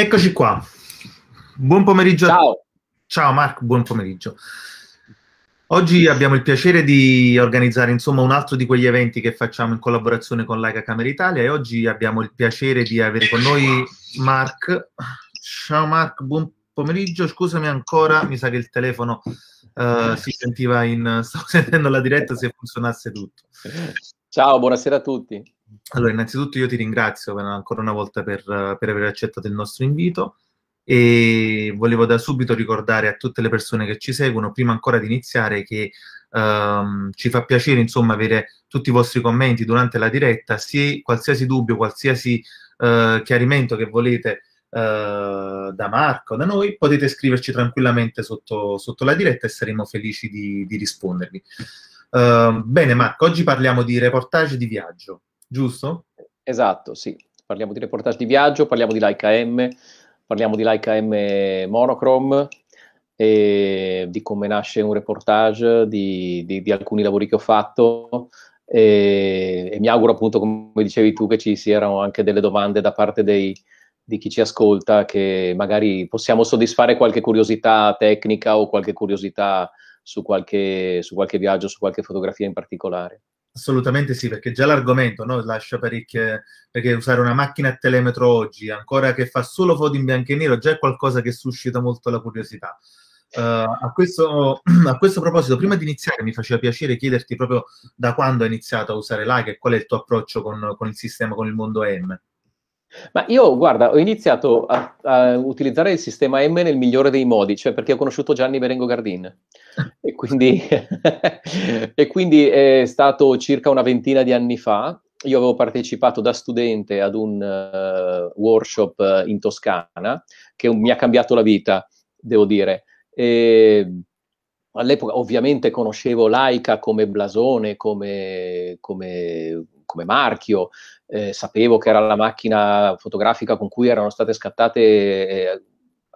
Eccoci qua. Buon pomeriggio. Ciao. Ciao Marco, buon pomeriggio. Oggi abbiamo il piacere di organizzare insomma, un altro di quegli eventi che facciamo in collaborazione con Laica Camera Italia e oggi abbiamo il piacere di avere con noi Mark. Ciao Mark, buon pomeriggio. Scusami ancora, mi sa che il telefono uh, si sentiva in... stavo sentendo la diretta se funzionasse tutto. Ciao, buonasera a tutti. Allora, innanzitutto io ti ringrazio ancora una volta per, per aver accettato il nostro invito e volevo da subito ricordare a tutte le persone che ci seguono, prima ancora di iniziare, che ehm, ci fa piacere insomma, avere tutti i vostri commenti durante la diretta, se qualsiasi dubbio, qualsiasi eh, chiarimento che volete eh, da Marco, da noi, potete scriverci tranquillamente sotto, sotto la diretta e saremo felici di, di rispondervi. Eh, bene Marco, oggi parliamo di reportage di viaggio giusto? Esatto, sì. Parliamo di reportage di viaggio, parliamo di Leica M, parliamo di Leica M monochrome, di come nasce un reportage, di, di, di, alcuni lavori che ho fatto e, e mi auguro appunto, come dicevi tu, che ci siano anche delle domande da parte dei, di chi ci ascolta che magari possiamo soddisfare qualche curiosità tecnica o qualche curiosità su qualche, su qualche viaggio, su qualche fotografia in particolare. Assolutamente sì, perché già l'argomento no, lascia parecchie, perché usare una macchina a telemetro oggi, ancora che fa solo foto in bianco e nero, già è qualcosa che suscita molto la curiosità. Uh, a, questo, a, questo, proposito, prima di iniziare mi faceva piacere chiederti proprio da quando hai iniziato a usare l'AC e qual è il tuo approccio con, con il sistema, con il mondo M. Ma io, guarda, ho iniziato a, a, utilizzare il sistema M nel migliore dei modi, cioè perché ho conosciuto Gianni Berengo Gardin. E quindi, e quindi è stato circa una ventina di anni fa. Io avevo partecipato da studente ad un uh, workshop eh, in Toscana che mi ha cambiato la vita, devo dire. E, all'epoca ovviamente conoscevo Laika come blasone, come, come, come marchio, eh, sapevo che era la macchina fotografica con cui erano state scattate eh,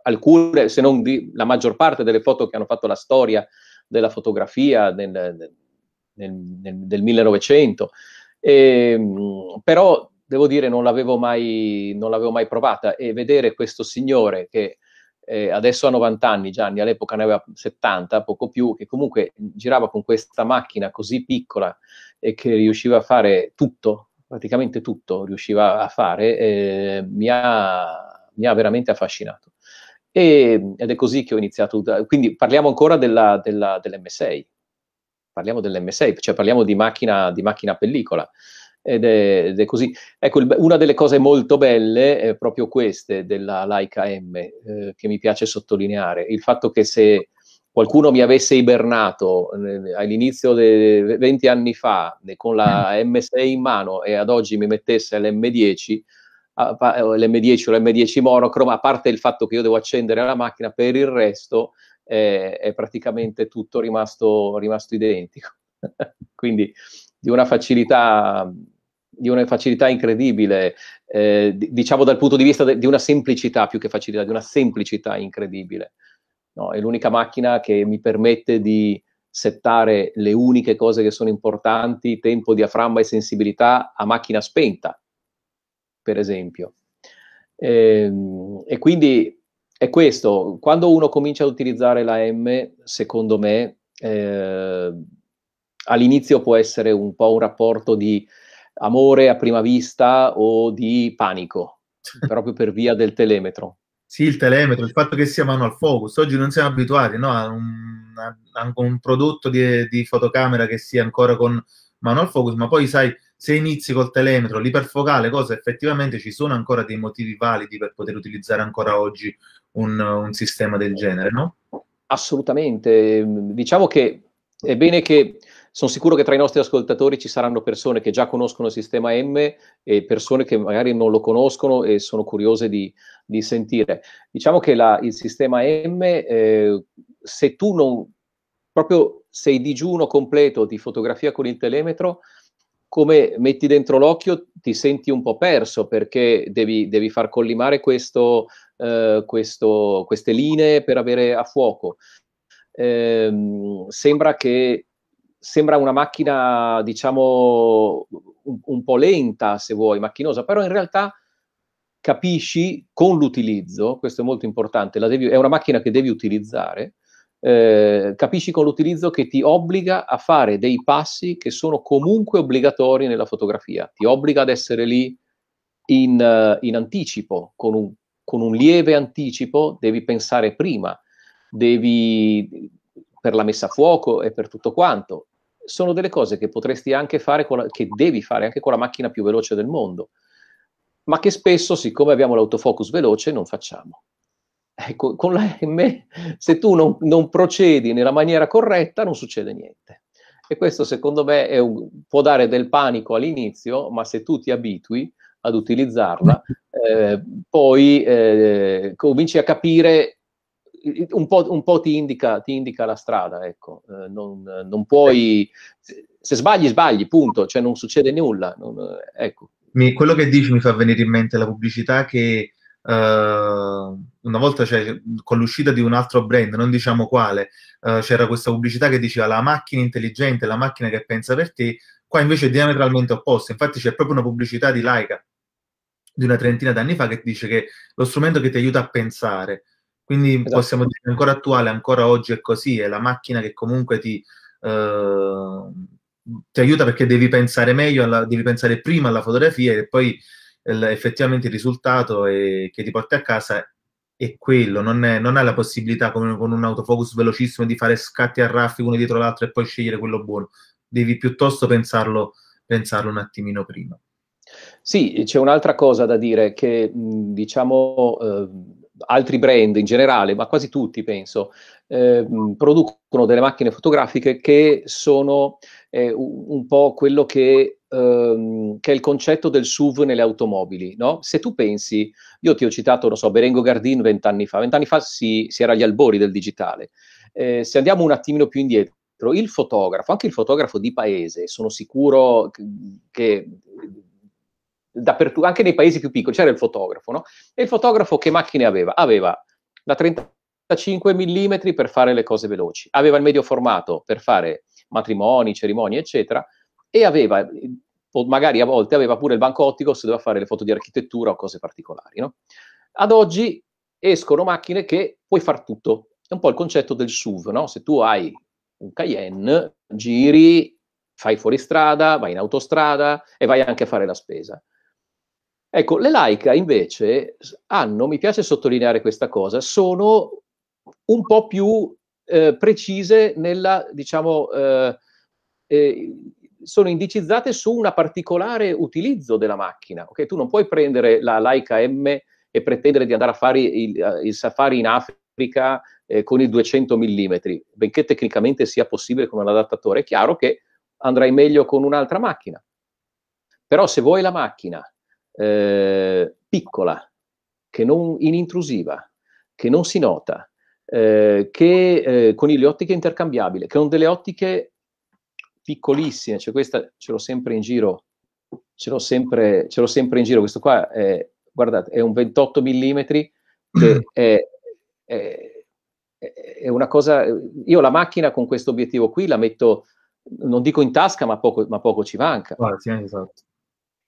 alcune, se non di, la maggior parte delle foto che hanno fatto la storia della fotografia nel, nel, nel, del 1900. E, ehm, però devo dire non l'avevo, mai, non l'avevo mai provata e vedere questo signore che eh, adesso ha 90 anni, Gianni all'epoca ne aveva 70, poco più, che comunque girava con questa macchina così piccola e che riusciva a fare tutto, praticamente tutto riusciva a fare, eh, mi, ha, mi, ha, veramente affascinato. E, ed è così che ho iniziato. Quindi parliamo ancora della, della, dell'M6, parliamo dell'M6, cioè parliamo di macchina, di macchina pellicola. Ed è, ed è, così. Ecco, il, una delle cose molto belle è proprio queste della Leica M, eh, che mi piace sottolineare, il fatto che se qualcuno mi avesse ibernato eh, all'inizio di 20 anni fa eh, con la M6 mm. in mano e ad oggi mi mettesse l'M10, eh, l'M10 o l'M10 monochrome, a parte il fatto che io devo accendere la macchina, per il resto eh, è praticamente tutto rimasto, rimasto identico. Quindi di una facilità di una facilità incredibile, eh, diciamo dal punto di vista de, di una semplicità più che facilità, di una semplicità incredibile. No? È l'unica macchina che mi permette di settare le uniche cose che sono importanti, tempo, diaframma e sensibilità a macchina spenta, per esempio. E, ehm, e, quindi è questo, quando uno comincia ad utilizzare la M, secondo me, eh, all'inizio può essere un po' un rapporto di amore a prima vista o di panico, proprio per via del telemetro. Sì, il telemetro, il fatto che sia mano al focus. Oggi non siamo abituati no, a, un, a un prodotto di, di, fotocamera che sia ancora con mano al focus, ma poi sai, se inizi col telemetro, l'iperfocale, cosa effettivamente ci sono ancora dei motivi validi per poter utilizzare ancora oggi un, un sistema del genere, no? Assolutamente. Diciamo che è bene che sono sicuro che tra i nostri ascoltatori ci saranno persone che già conoscono il sistema M e persone che magari non lo conoscono e sono curiose di, di sentire. Diciamo che la, il sistema M, eh, se tu non proprio sei digiuno completo di fotografia con il telemetro, come metti dentro l'occhio ti senti un po' perso perché devi, devi far collimare questo, eh, questo, queste linee per avere a fuoco. Eh, sembra che sembra una macchina, diciamo, un, un, po' lenta, se vuoi, macchinosa, però in realtà capisci con l'utilizzo, questo è molto importante, devi, è una macchina che devi utilizzare, eh, capisci con l'utilizzo che ti obbliga a fare dei passi che sono comunque obbligatori nella fotografia, ti obbliga ad essere lì in, in anticipo, con un, con un, lieve anticipo devi pensare prima, devi per la messa a fuoco e per tutto quanto sono delle cose che potresti anche fare, la, che devi fare anche con la macchina più veloce del mondo, ma che spesso, siccome abbiamo l'autofocus veloce, non facciamo. Ecco, con la M, se tu non, non procedi nella maniera corretta, non succede niente. E questo, secondo me, un, può dare del panico all'inizio, ma se tu ti abitui ad utilizzarla, eh, poi eh, cominci a capire un po', un po ti, indica, ti, indica, la strada, ecco. Eh, non, non, puoi... Se sbagli, sbagli, punto. Cioè non succede nulla. Non, eh, ecco. mi, quello che dici mi fa venire in mente la pubblicità che... Uh, una volta cioè, con l'uscita di un altro brand, non diciamo quale, uh, c'era questa pubblicità che diceva la macchina intelligente, la macchina che pensa per te, qua invece è diametralmente opposto, infatti c'è proprio una pubblicità di Laika di una trentina d'anni fa che dice che lo strumento che ti aiuta a pensare, quindi esatto. possiamo dire che ancora attuale, ancora oggi è così, è la macchina che comunque ti, eh, ti aiuta perché devi pensare meglio, alla, devi pensare prima alla fotografia e poi eh, effettivamente il risultato è, che ti porti a casa è quello, non, è, non hai la possibilità come con un autofocus velocissimo di fare scatti a raffico uno dietro l'altro e poi scegliere quello buono, devi piuttosto pensarlo, pensarlo un attimino prima. Sì, c'è un'altra cosa da dire che diciamo eh, altri brand in generale, ma quasi tutti penso, eh, producono delle macchine fotografiche che sono eh, un po' quello che, ehm, che, è il concetto del SUV nelle automobili. No? Se tu pensi, io ti ho citato, non so, Berengo Gardin vent'anni fa, vent'anni fa si, si, era agli albori del digitale. Eh, se andiamo un attimino più indietro, il fotografo, anche il fotografo di paese, sono sicuro che dappertutto, anche nei paesi più piccoli, c'era il fotografo, no? E il fotografo che macchine aveva? Aveva la 35 mm per fare le cose veloci, aveva il medio formato per fare matrimoni, cerimonie, eccetera, e aveva, o magari a volte aveva pure il banco ottico se doveva fare le foto di architettura o cose particolari, no? Ad oggi escono macchine che puoi far tutto. È un po' il concetto del SUV, no? Se tu hai un Cayenne, giri, fai fuoristrada, vai in autostrada e vai anche a fare la spesa. Ecco, le Laika invece hanno, mi piace sottolineare questa cosa, sono un po' più eh, precise nella, diciamo, eh, eh, sono indicizzate su un particolare utilizzo della macchina. Okay? Tu non puoi prendere la Leica M e pretendere di andare a fare il, eh, il safari in Africa eh, con il 200 mm, benché tecnicamente sia possibile con un adattatore, è chiaro che andrai meglio con un'altra macchina. Però se vuoi la macchina eh, piccola, che non inintrusiva, che non si nota, eh, che eh, con le ottiche intercambiabili, che con delle ottiche piccolissime, cioè questa ce l'ho sempre in giro, ce l'ho sempre, ce l'ho sempre in giro, questo qua è, guardate, è un 28 mm che è, è, è una cosa, io la macchina con questo obiettivo qui la metto non dico in tasca, ma poco, ma poco ci manca. Ah, sì, esatto.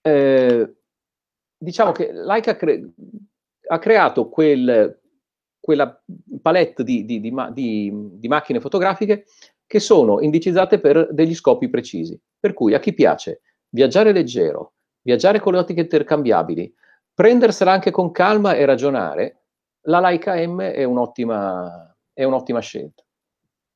eh, diciamo che Laika cre- ha creato quel, quella palette di, di, di, di, macchine fotografiche che sono indicizzate per degli scopi precisi. Per cui a chi piace viaggiare leggero, viaggiare con le ottiche intercambiabili, prendersela anche con calma e ragionare, la Leica M è un'ottima, è un'ottima scelta.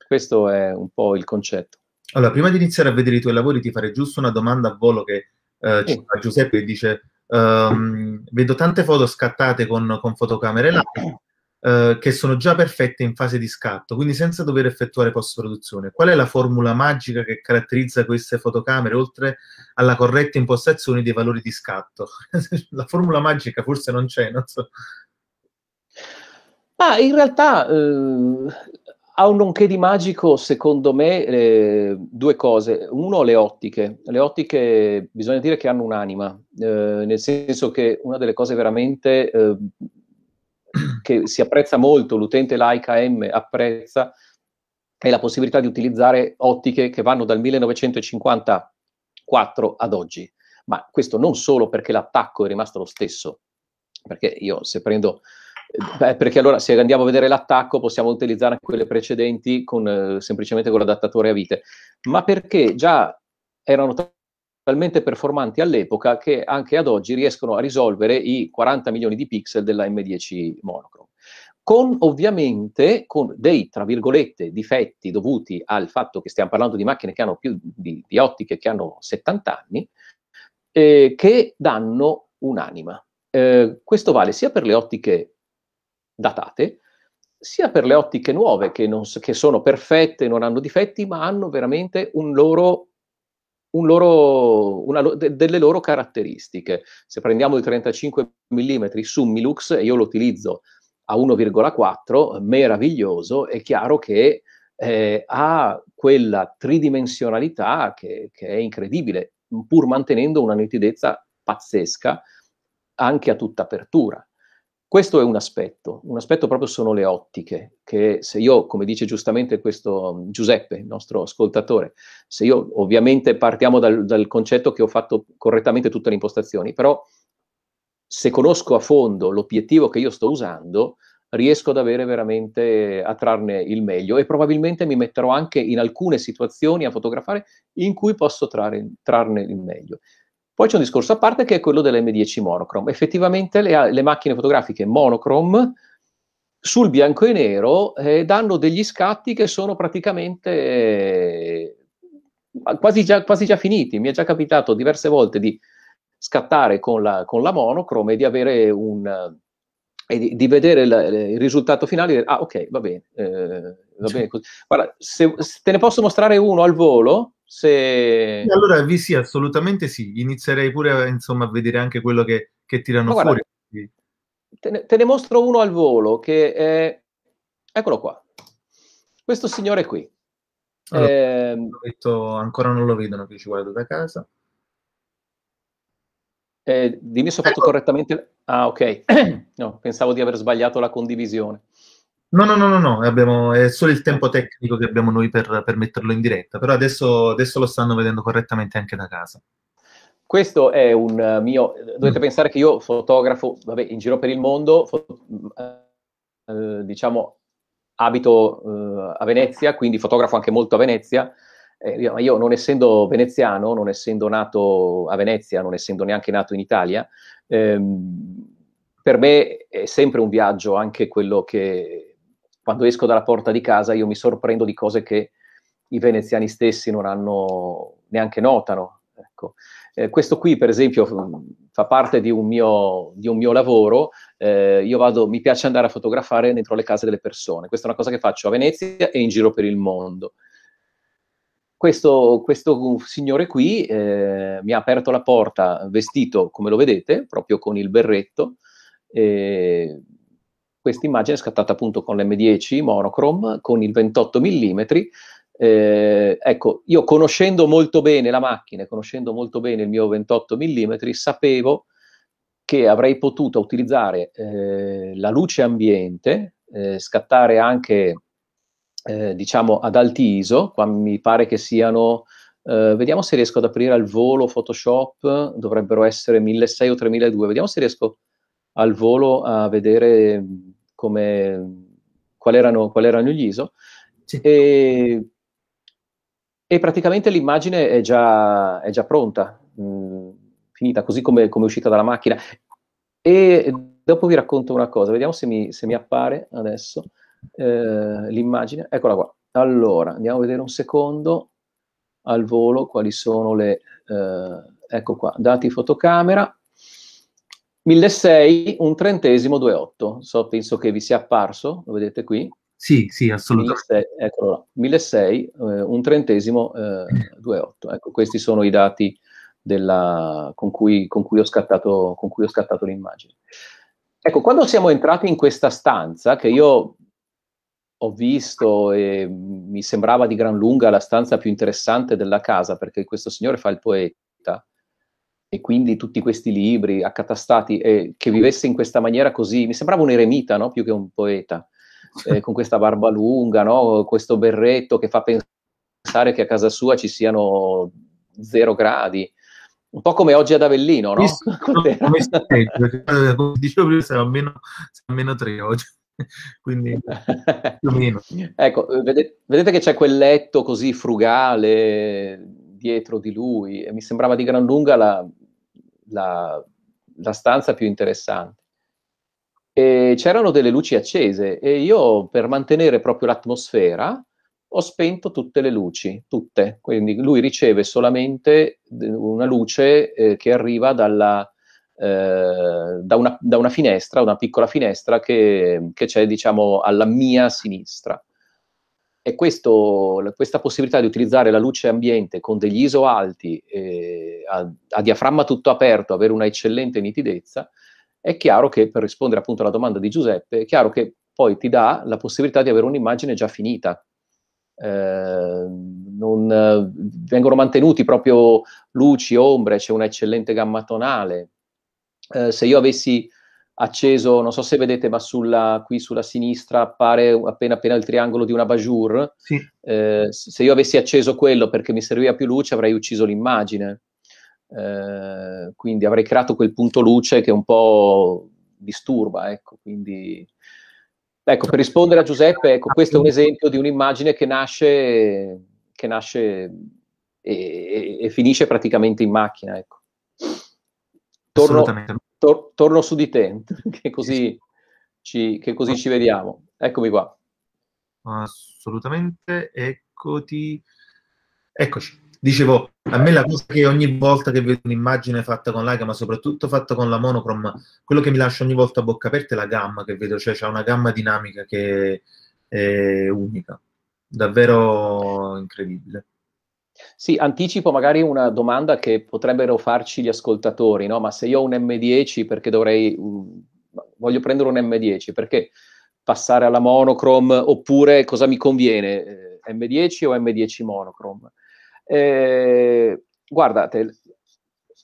Questo è un po' il concetto. Allora, prima di iniziare a vedere i tuoi lavori, ti farei giusto una domanda a volo che eh, sì. a Giuseppe dice Um, vedo tante foto scattate con, con fotocamere live uh, che sono già perfette in fase di scatto, quindi senza dover effettuare post-produzione. Qual è la formula magica che caratterizza queste fotocamere, oltre alla corretta impostazione dei valori di scatto? la formula magica forse non c'è, non so. Ma in realtà eh, ha un nonché di magico, secondo me, eh, due cose. Uno, le ottiche. Le ottiche, bisogna dire che hanno un'anima, eh, nel senso che una delle cose veramente eh, che si apprezza molto, l'utente laica M apprezza, è la possibilità di utilizzare ottiche che vanno dal 1954 ad oggi. Ma questo non solo perché l'attacco è rimasto lo stesso, perché io se prendo Beh, perché allora se andiamo a vedere l'attacco possiamo utilizzare anche quelle precedenti con, eh, semplicemente con l'adattatore a vite, ma perché già erano talmente performanti all'epoca che anche ad oggi riescono a risolvere i 40 milioni di pixel della M10 monochrome. Con ovviamente con dei tra virgolette difetti dovuti al fatto che stiamo parlando di macchine che hanno più di, di ottiche che hanno 70 anni, eh, che danno un'anima. Eh, questo vale sia per le ottiche datate, sia per le ottiche nuove che, non, che sono perfette, non hanno difetti, ma hanno veramente un loro un loro, una, delle loro caratteristiche. Se prendiamo il 35 mm su Milux e io lo utilizzo a 1,4, meraviglioso, è chiaro che eh, ha quella tridimensionalità che, che, è incredibile, pur mantenendo una nitidezza pazzesca anche a tutta apertura. Questo è un aspetto, un aspetto proprio sono le ottiche, che se io, come dice giustamente questo mm, Giuseppe, il nostro ascoltatore, se io ovviamente partiamo dal, dal concetto che ho fatto correttamente tutte le impostazioni, però se conosco a fondo l'obiettivo che io sto usando, riesco ad avere veramente a trarne il meglio e probabilmente mi metterò anche in alcune situazioni a fotografare in cui posso trarre, trarne il meglio. Poi c'è un discorso a parte che è quello dell'M10 monochrome. Effettivamente le, le macchine fotografiche monochrome sul bianco e nero eh, danno degli scatti che sono praticamente eh, quasi, già, quasi, già, finiti. Mi è già capitato diverse volte di scattare con la, con la monochrome e di avere un eh, e di, di vedere il, il, risultato finale ah ok va bene, eh, va bene Guarda, se, se te ne posso mostrare uno al volo se... Allora vi sì, assolutamente sì. Inizierei pure insomma, a vedere anche quello che, che tirano guarda, fuori. Te ne, te ne, mostro uno al volo che è... Eccolo qua. Questo signore qui. Allora, eh, detto, ancora non lo vedono, che ci guardo da casa. Eh, dimmi se ho fatto ecco. correttamente... Ah, ok. no, pensavo di aver sbagliato la condivisione. No, no, no, no, no. Abbiamo, è solo il tempo tecnico che abbiamo noi per, per metterlo in diretta, però adesso, adesso, lo stanno vedendo correttamente anche da casa. Questo è un eh, mio... Dovete mm. pensare che io fotografo, vabbè, in giro per il mondo, foto, mm, eh, diciamo, abito eh, a Venezia, quindi fotografo anche molto a Venezia, eh, io, io non essendo veneziano, non essendo nato a Venezia, non essendo neanche nato in Italia, ehm, per me è sempre un viaggio anche quello che quando esco dalla porta di casa io mi sorprendo di cose che i veneziani stessi non hanno neanche notano. Ecco. Eh, questo qui, per esempio, fa parte di un mio, di un mio lavoro. Eh, io vado, mi piace andare a fotografare dentro le case delle persone. Questa è una cosa che faccio a Venezia e in giro per il mondo. Questo, questo signore qui eh, mi ha aperto la porta vestito, come lo vedete, proprio con il berretto. Eh, questa immagine è scattata appunto con l'M10 monochrome con il 28 mm. Eh, ecco, io conoscendo molto bene la macchina, conoscendo molto bene il mio 28 mm, sapevo che avrei potuto utilizzare eh, la luce ambiente, eh, scattare anche eh, diciamo ad alti ISO, qua mi pare che siano Uh, vediamo se riesco ad aprire al volo Photoshop, dovrebbero essere 1600 o 3200, vediamo se riesco al volo a vedere come, qual, erano, qual erano gli ISO sì. e, e, praticamente l'immagine è già, è già pronta, mh, finita così come, come è uscita dalla macchina. E dopo vi racconto una cosa, vediamo se mi, se mi appare adesso eh, l'immagine. Eccola qua. Allora, andiamo a vedere un secondo al volo quali sono le... Eh, ecco qua, dati fotocamera. 1.600, un trentesimo 2.8. So, penso che vi sia apparso, lo vedete qui. Sì, sì, assolutamente. 1.600, eccolo là. 1.600, eh, un trentesimo eh, 2.8. Ecco, questi sono i dati della, con, cui, con, cui scattato, con, cui, ho scattato, l'immagine. Ecco, quando siamo entrati in questa stanza, che io ho visto e mi sembrava di gran lunga la stanza più interessante della casa, perché questo signore fa il poeta, e quindi tutti questi libri accatastati, eh, che vivesse in questa maniera così, mi sembrava un eremita no? più che un poeta, eh, con questa barba lunga, no? questo berretto che fa pensare che a casa sua ci siano zero gradi. Un po' come oggi ad Avellino, no? Sì, come sei, cioè, come dicevo prima, siamo a meno tre oggi quindi ecco, vedete, vedete, che c'è quel letto così frugale dietro di lui e mi sembrava di gran lunga la, la, la stanza più interessante. E c'erano delle luci accese e io per mantenere proprio l'atmosfera ho spento tutte le luci, tutte, quindi lui riceve solamente eh, una luce eh, che arriva dalla, eh, da, una, da, una, finestra, una piccola finestra che, che c'è diciamo alla mia sinistra. E questo, questa possibilità di utilizzare la luce ambiente con degli ISO alti, eh, a, a, diaframma tutto aperto, avere una eccellente nitidezza, è chiaro che, per rispondere appunto alla domanda di Giuseppe, è chiaro che poi ti dà la possibilità di avere un'immagine già finita. Eh, non, vengono mantenuti proprio luci, ombre, c'è una eccellente gamma tonale. Eh, se io avessi acceso, non so se vedete, ma sulla, qui sulla sinistra appare appena appena il triangolo di una Bajur. Sì. Eh, se io avessi acceso quello perché mi serviva più luce, avrei ucciso l'immagine. Eh, quindi avrei creato quel punto luce che un po' disturba, ecco, quindi... Ecco, per rispondere a Giuseppe, ecco, questo è un esempio di un'immagine che nasce, che nasce e, e, e finisce praticamente in macchina, ecco. Torno, Tor- torno su di te, che così, ci, che così ci vediamo. Eccomi qua. Assolutamente, eccoti. Eccoci. Dicevo, a me la cosa che ogni volta che vedo un'immagine fatta con l'Aga, ma soprattutto fatta con la monochrome, quello che mi lascia ogni volta a bocca aperta è la gamma che vedo, cioè c'è una gamma dinamica che è unica, davvero incredibile. Sì, anticipo magari una domanda che potrebbero farci gli ascoltatori, no? ma se io ho un M10 perché dovrei, mm, voglio prendere un M10 perché passare alla monochrome oppure cosa mi conviene, eh, M10 o M10 monochrome? Eh, guardate,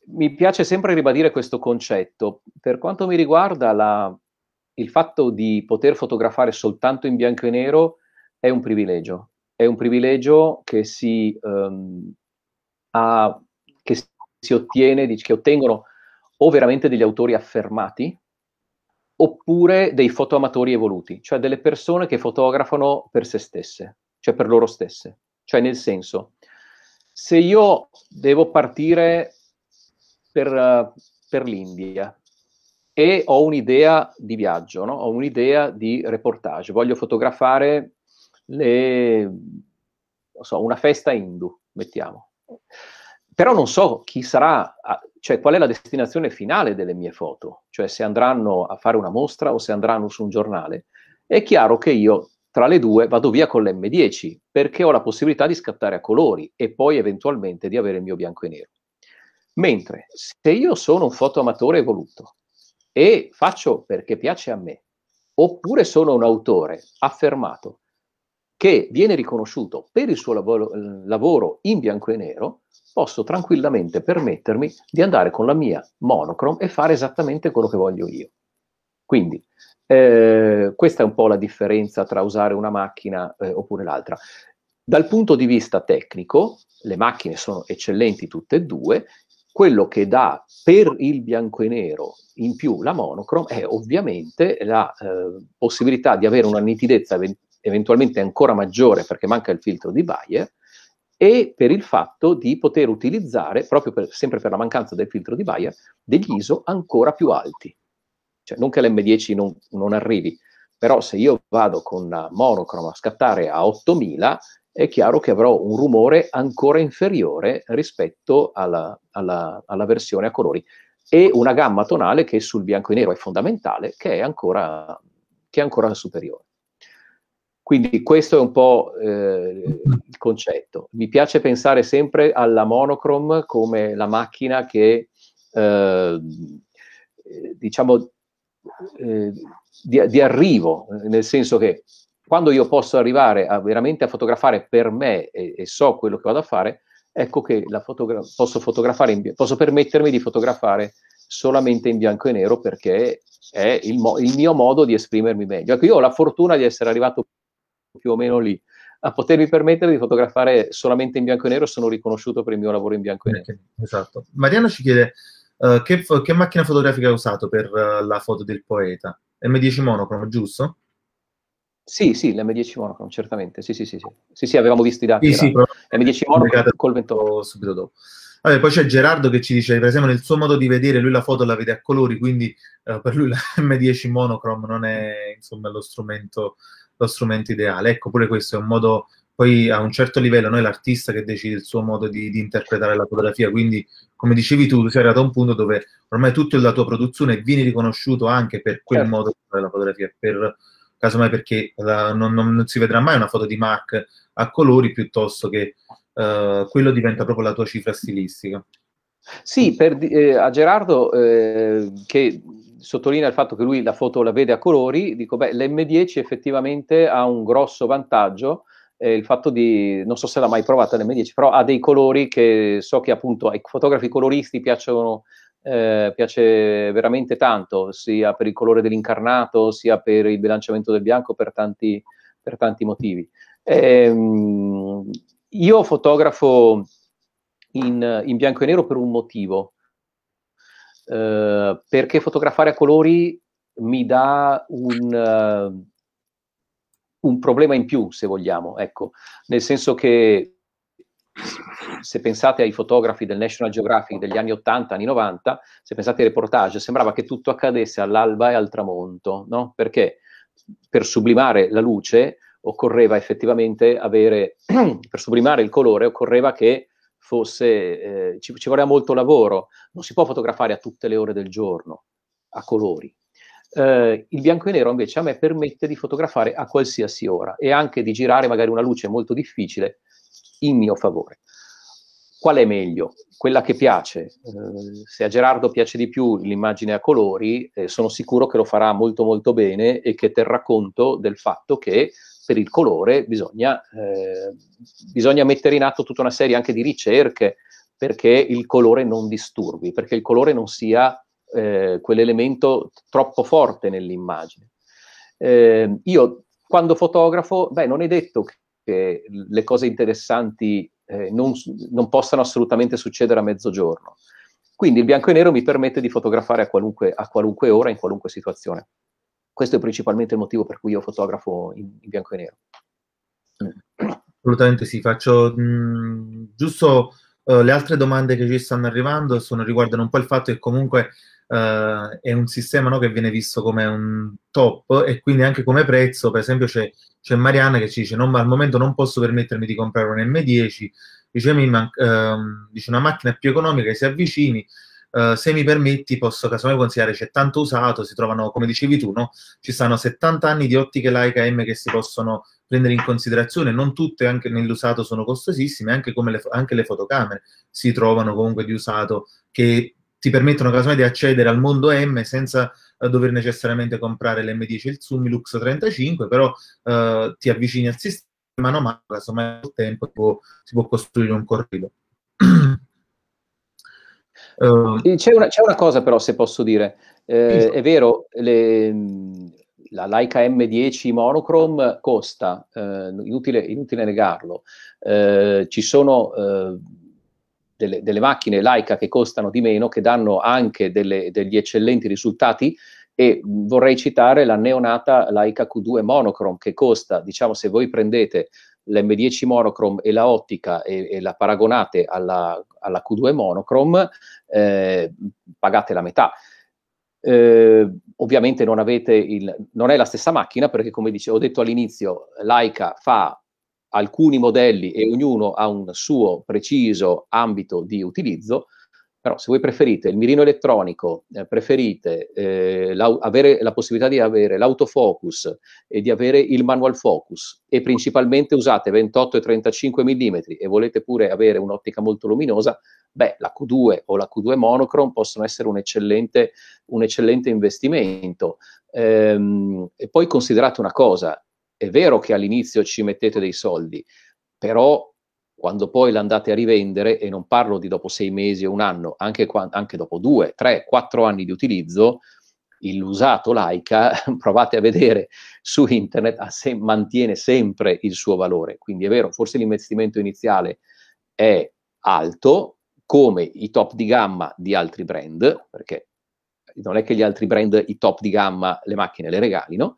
mi piace sempre ribadire questo concetto. Per quanto mi riguarda, la, il fatto di poter fotografare soltanto in bianco e nero è un privilegio è un privilegio che si, um, ha, che si ottiene, che ottengono o veramente degli autori affermati, oppure dei fotoamatori evoluti, cioè delle persone che fotografano per se stesse, cioè per loro stesse. Cioè nel senso, se io devo partire per, per l'India e ho un'idea di viaggio, no? ho un'idea di reportage, voglio fotografare le, so, una festa hindu, mettiamo. Però non so chi sarà, cioè qual è la destinazione finale delle mie foto, cioè se andranno a fare una mostra o se andranno su un giornale. È chiaro che io tra le due vado via con l'M10 perché ho la possibilità di scattare a colori e poi eventualmente di avere il mio bianco e nero. Mentre se io sono un fotoamatore evoluto e faccio perché piace a me, oppure sono un autore affermato che viene riconosciuto per il suo lavoro, eh, lavoro in bianco e nero, posso tranquillamente permettermi di andare con la mia monochrome e fare esattamente quello che voglio io. Quindi, eh, questa è un po' la differenza tra usare una macchina eh, oppure l'altra. Dal punto di vista tecnico, le macchine sono eccellenti tutte e due, quello che dà per il bianco e nero in più la monochrome è ovviamente la eh, possibilità di avere una nitidezza eventualmente ancora maggiore perché manca il filtro di Bayer e per il fatto di poter utilizzare, proprio per, sempre per la mancanza del filtro di Bayer, degli ISO ancora più alti. Cioè, non che l'M10 non, non arrivi, però se io vado con una monocroma a scattare a 8000, è chiaro che avrò un rumore ancora inferiore rispetto alla, alla, alla versione a colori e una gamma tonale che sul bianco e nero è fondamentale, che è ancora, che è ancora superiore. Quindi questo è un po' eh, il concetto. Mi piace pensare sempre alla monochrome come la macchina che, eh, diciamo, eh, di, di, arrivo, nel senso che quando io posso arrivare a, veramente a fotografare per me e, e, so quello che vado a fare, ecco che fotogra- posso, in, posso, permettermi di fotografare solamente in bianco e nero perché è il, mo- il mio modo di esprimermi meglio. Ecco, io ho la fortuna di essere arrivato più o meno lì. A potermi permettere di fotografare solamente in bianco e nero sono riconosciuto per il mio lavoro in bianco e nero. Esatto. Mariano ci chiede uh, che, che, macchina fotografica hai usato per uh, la foto del poeta? M10 monocromo, giusto? Sì, sì, l'M10 monocromo, certamente. Sì, sì, sì, sì. Sì, sì avevamo visto i dati. Sì, sì, M10 monocromo col 28. Subito dopo. Vabbè, poi c'è Gerardo che ci dice, per esempio, nel suo modo di vedere, lui la foto la vede a colori, quindi eh, per lui la M10 monochrome non è insomma, lo strumento lo strumento ideale. Ecco, pure questo è un modo, poi a un certo livello noi l'artista che decide il suo modo di, di interpretare la fotografia, quindi come dicevi tu, tu sei arrivato a un punto dove ormai tutta la tua produzione viene riconosciuto anche per quel certo. modo di fare la fotografia, per, casomai perché la, non, non, non, si vedrà mai una foto di Mark a colori piuttosto che eh, quello diventa proprio la tua cifra stilistica. Sì, per, eh, a Gerardo eh, che sottolinea il fatto che lui la foto la vede a colori, dico, beh, l'M10 effettivamente ha un grosso vantaggio, eh, il fatto di, non so se l'ha mai provata l'M10, però ha dei colori che so che appunto ai fotografi coloristi piacciono, eh, piace veramente tanto, sia per il colore dell'incarnato, sia per il bilanciamento del bianco, per tanti, per tanti motivi. Ehm, io fotografo in, in bianco e nero per un motivo, eh, perché fotografare a colori mi dà un, uh, un problema in più, se vogliamo, ecco, nel senso che se pensate ai fotografi del National Geographic degli anni 80, anni 90, se pensate ai reportage, sembrava che tutto accadesse all'alba e al tramonto, no? Perché per sublimare la luce occorreva effettivamente avere, per sublimare il colore, occorreva che fosse, eh, ci, ci, vorrà molto lavoro, non si può fotografare a tutte le ore del giorno, a colori. Eh, il bianco e nero invece a me permette di fotografare a qualsiasi ora e anche di girare magari una luce molto difficile in mio favore. Qual è meglio? Quella che piace. Eh, se a Gerardo piace di più l'immagine a colori, eh, sono sicuro che lo farà molto molto bene e che terrà conto del fatto che per il colore bisogna, eh, bisogna mettere in atto tutta una serie anche di ricerche perché il colore non disturbi, perché il colore non sia eh, quell'elemento troppo forte nell'immagine. Eh, io quando fotografo, beh, non è detto che le cose interessanti eh, non, non, possano assolutamente succedere a mezzogiorno. Quindi il bianco e nero mi permette di fotografare a qualunque, a qualunque ora, in qualunque situazione questo è principalmente il motivo per cui io fotografo in, in bianco e nero. Assolutamente sì, faccio mh, giusto uh, le altre domande che ci stanno arrivando sono, riguardano un po' il fatto che comunque uh, è un sistema no, che viene visto come un top e quindi anche come prezzo, per esempio c'è, c'è Mariana che ci dice no, ma al momento non posso permettermi di comprare un M10, dice, man- uh, ehm, dice una macchina più economica che si avvicini, eh, se mi permetti, posso casomai consigliare, c'è tanto usato, si trovano, come dicevi tu, no? ci stanno 70 anni di ottiche Leica M che si possono prendere in considerazione, non tutte anche nell'usato sono costosissime, anche come le, anche le fotocamere si trovano comunque di usato che ti permettono casomai di accedere al mondo M senza eh, dover necessariamente comprare l'M10 e il Summilux 35, però uh, ti avvicini al sistema, mano a mano, casomai col tempo si può, si può costruire un corrido. Uh, c'è, una, c'è, una, cosa però, se posso dire, eh, è vero, le, la Leica M10 monochrome costa, eh, inutile, inutile, negarlo, eh, ci sono... Eh, delle, delle, macchine Leica che costano di meno, che danno anche delle, degli eccellenti risultati, e vorrei citare la neonata Leica Q2 Monochrome che costa, diciamo se voi prendete l'M10 monochrome e la ottica e, e la paragonate alla, alla Q2 monochrome, eh, pagate la metà. Eh, ovviamente non avete il, non è la stessa macchina perché come dicevo, ho detto all'inizio, Leica fa alcuni modelli e ognuno ha un suo preciso ambito di utilizzo, però se voi preferite il mirino elettronico, eh, preferite eh, avere la possibilità di avere l'autofocus e di avere il manual focus e principalmente usate 28 e 35 mm e volete pure avere un'ottica molto luminosa, beh, la Q2 o la Q2 monochrome possono essere un eccellente, un eccellente investimento. Ehm, e poi considerate una cosa, è vero che all'inizio ci mettete dei soldi, però quando poi l'andate a rivendere, e non parlo di dopo sei mesi o un anno, anche, qua, anche dopo due, tre, quattro anni di utilizzo, l'usato Laika, provate a vedere su internet, se, mantiene sempre il suo valore. Quindi è vero, forse l'investimento iniziale è alto, come i top di gamma di altri brand, perché non è che gli altri brand, i top di gamma, le macchine le regalino,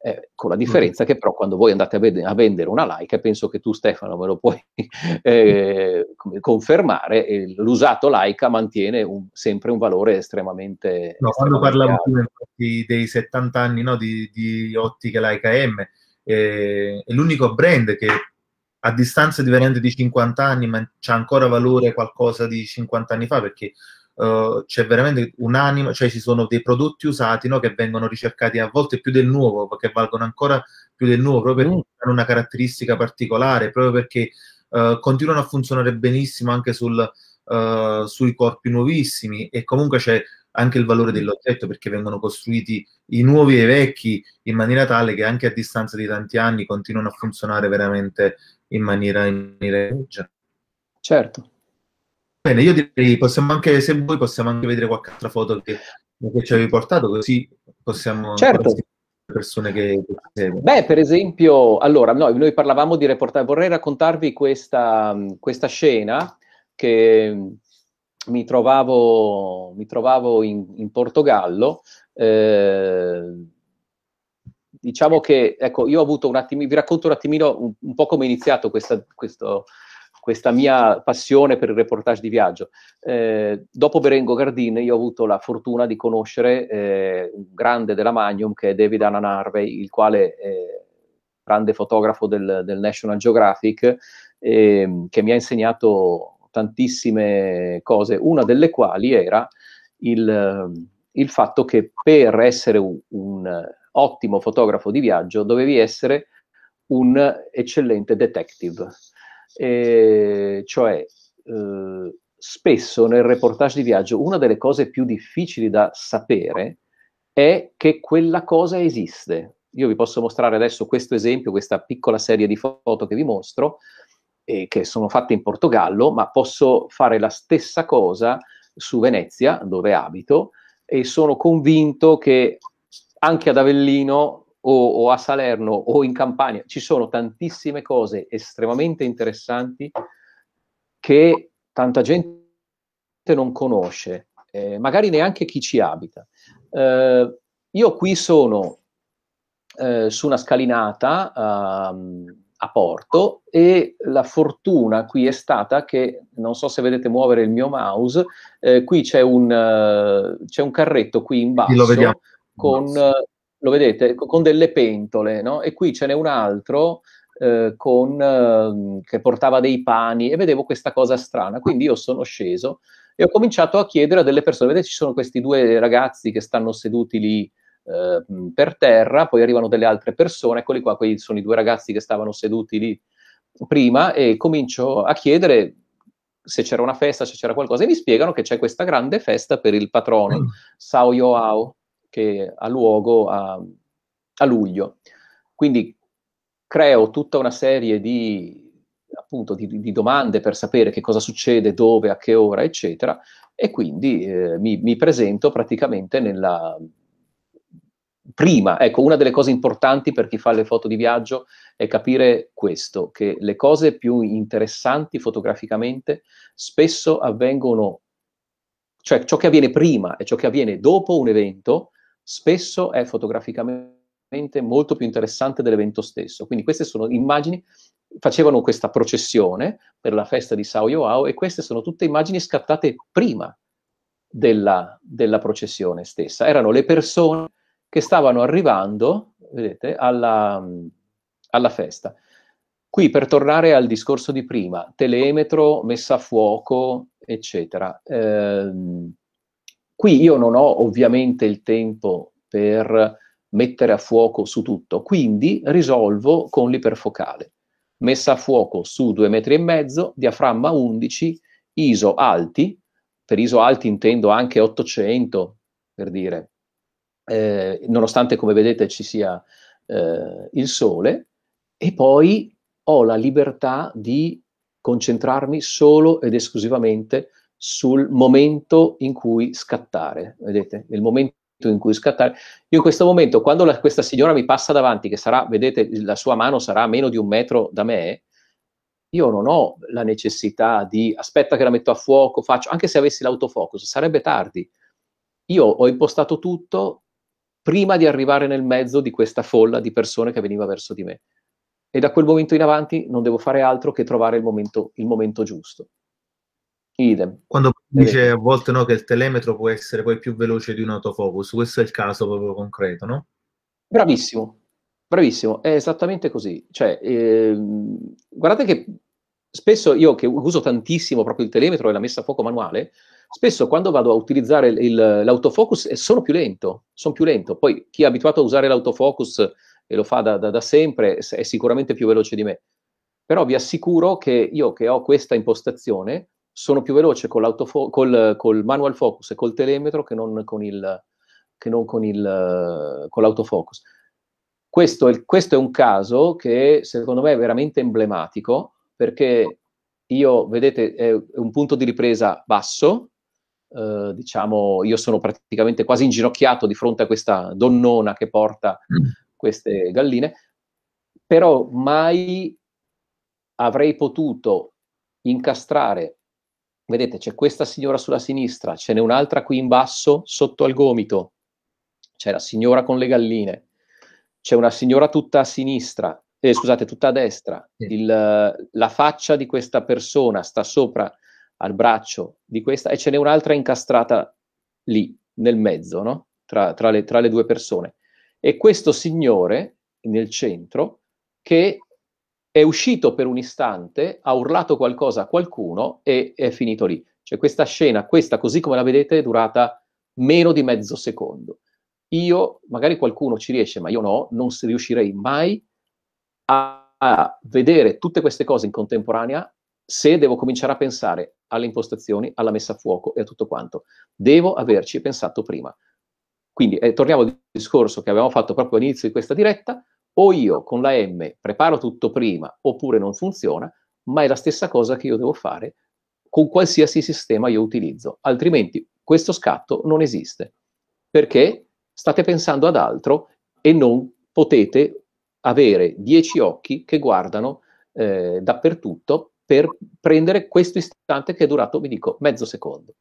eh, con la mm. differenza che però quando voi andate a, ved- a, vendere una like, penso che tu Stefano me lo puoi eh, confermare, l'usato like mantiene un, sempre un valore estremamente... No, quando parlavo prima dei 70 anni no, di, di ottica Leica M, eh, è l'unico brand che a distanza di veramente di 50 anni, ma c'è ancora valore qualcosa di 50 anni fa, perché eh, c'è veramente un'anima, cioè ci sono dei prodotti usati no, che vengono ricercati a volte più del nuovo, che valgono ancora più del nuovo, proprio perché mm. hanno una caratteristica particolare, proprio perché uh, continuano a funzionare benissimo anche sul, uh, sui corpi nuovissimi e comunque c'è anche il valore mm. dell'oggetto perché vengono costruiti i nuovi e i vecchi in maniera tale che anche a distanza di tanti anni continuano a funzionare veramente in maniera in maniera certo Bene, io direi possiamo anche, se vuoi, possiamo anche vedere qualche altra foto che, che ci avevi portato, così possiamo... Certo. Persone che Beh, per esempio, allora, noi, noi parlavamo di reportage, vorrei raccontarvi questa, questa scena che mi trovavo, mi trovavo in, in, Portogallo. Eh, diciamo che, ecco, io ho avuto un attimino, vi racconto un attimino un, un po' come è iniziato questa, questo, questa mia passione per il reportage di viaggio. Eh, dopo Berengo Gardin io ho avuto la fortuna di conoscere eh, un grande della Magnum che è David Anna Narvey, il quale eh, grande fotografo del, del National Geographic, ehm, che mi ha insegnato tantissime cose, una delle quali era il, il fatto che per essere un, un ottimo fotografo di viaggio dovevi essere un eccellente detective eh, cioè eh, spesso nel reportage di viaggio una delle cose più difficili da sapere è che quella cosa esiste. Io vi posso mostrare adesso questo esempio, questa piccola serie di foto che vi mostro, eh, che sono fatte in Portogallo, ma posso fare la stessa cosa su Venezia, dove abito, e sono convinto che anche ad Avellino o, o a Salerno o in Campania, ci sono tantissime cose estremamente interessanti che tanta gente non conosce, eh, magari neanche chi ci abita. Eh, io qui sono eh, su una scalinata ehm, a Porto e la fortuna qui è stata che, non so se vedete muovere il mio mouse, eh, qui c'è un, eh, c'è un carretto qui in basso con lo vedete, con delle pentole, no? E qui ce n'è un altro eh, con, eh, che portava dei pani e vedevo questa cosa strana. Quindi io sono sceso e ho cominciato a chiedere a delle persone, vedete ci sono questi due ragazzi che stanno seduti lì eh, per terra, poi arrivano delle altre persone, eccoli qua, quei sono i due ragazzi che stavano seduti lì prima e comincio a chiedere se c'era una festa, se c'era qualcosa, e mi spiegano che c'è questa grande festa per il patrono, mm. Sao Yoao, che ha luogo a, a luglio. Quindi creo tutta una serie di, appunto, di, di, domande per sapere che cosa succede, dove, a che ora, eccetera, e quindi eh, mi, mi, presento praticamente nella prima, ecco, una delle cose importanti per chi fa le foto di viaggio è capire questo, che le cose più interessanti fotograficamente spesso avvengono, cioè ciò che avviene prima e ciò che avviene dopo un evento spesso è fotograficamente molto più interessante dell'evento stesso. Quindi queste sono immagini, facevano questa processione per la festa di Sao Yoao e queste sono tutte immagini scattate prima della, della processione stessa. Erano le persone che stavano arrivando, vedete, alla, alla festa. Qui per tornare al discorso di prima, telemetro, messa a fuoco, eccetera. Eh, Qui io non ho ovviamente il tempo per mettere a fuoco su tutto, quindi risolvo con l'iperfocale. Messa a fuoco su due metri, e mezzo, diaframma 11, ISO alti, per ISO alti intendo anche 800, per dire, eh, nonostante come vedete ci sia eh, il sole, e poi ho la libertà di concentrarmi solo ed esclusivamente sul momento in cui scattare, vedete? il momento in cui scattare. Io in questo momento, quando la, questa signora mi passa davanti, che sarà, vedete, la sua mano sarà a meno di un metro da me, io non ho la necessità di aspetta che la metto a fuoco, faccio, anche se avessi l'autofocus, sarebbe tardi. Io ho impostato tutto prima di arrivare nel mezzo di questa folla di persone che veniva verso di me. E da quel momento in avanti non devo fare altro che trovare il momento, il momento giusto. Idem. Quando dice a volte no, che il telemetro può essere poi più veloce di un autofocus, questo è il caso proprio concreto, no? Bravissimo, bravissimo, è esattamente così. Cioè, eh, guardate che spesso io che uso tantissimo proprio il telemetro e la messa a fuoco manuale, spesso quando vado a utilizzare il, l'autofocus sono più lento, sono più lento. Poi chi è abituato a usare l'autofocus e lo fa da, da, da sempre è sicuramente più veloce di me. Però vi assicuro che io che ho questa impostazione, sono più veloce col, col, col manual focus e col telemetro che non con, il, che non con, il, con l'autofocus. Questo è, questo è un caso che secondo me è veramente emblematico perché io, vedete, è un punto di ripresa basso, eh, diciamo, io sono praticamente quasi inginocchiato di fronte a questa donnona che porta mm. queste galline, però mai avrei potuto incastrare vedete c'è questa signora sulla sinistra, ce n'è un'altra qui in basso sotto al gomito, c'è la signora con le galline, c'è una signora tutta a sinistra, eh, scusate, tutta a destra, Il, la faccia di questa persona sta sopra al braccio di questa e ce n'è un'altra incastrata lì, nel mezzo, no? tra, tra, le, tra le due persone. E questo signore nel centro che è uscito per un istante, ha urlato qualcosa a qualcuno e è finito lì. Cioè questa scena, questa così come la vedete, è durata meno di mezzo secondo. Io, magari qualcuno ci riesce, ma io no, non riuscirei mai a, a vedere tutte queste cose in contemporanea se devo cominciare a pensare alle impostazioni, alla messa a fuoco e a tutto quanto. Devo averci pensato prima. Quindi eh, torniamo al discorso che avevamo fatto proprio all'inizio di questa diretta, o io con la M preparo tutto prima oppure non funziona, ma è la stessa cosa che io devo fare con qualsiasi sistema io utilizzo, altrimenti questo scatto non esiste, perché state pensando ad altro e non potete avere dieci occhi che guardano eh, dappertutto per prendere questo istante che è durato, vi dico, mezzo secondo.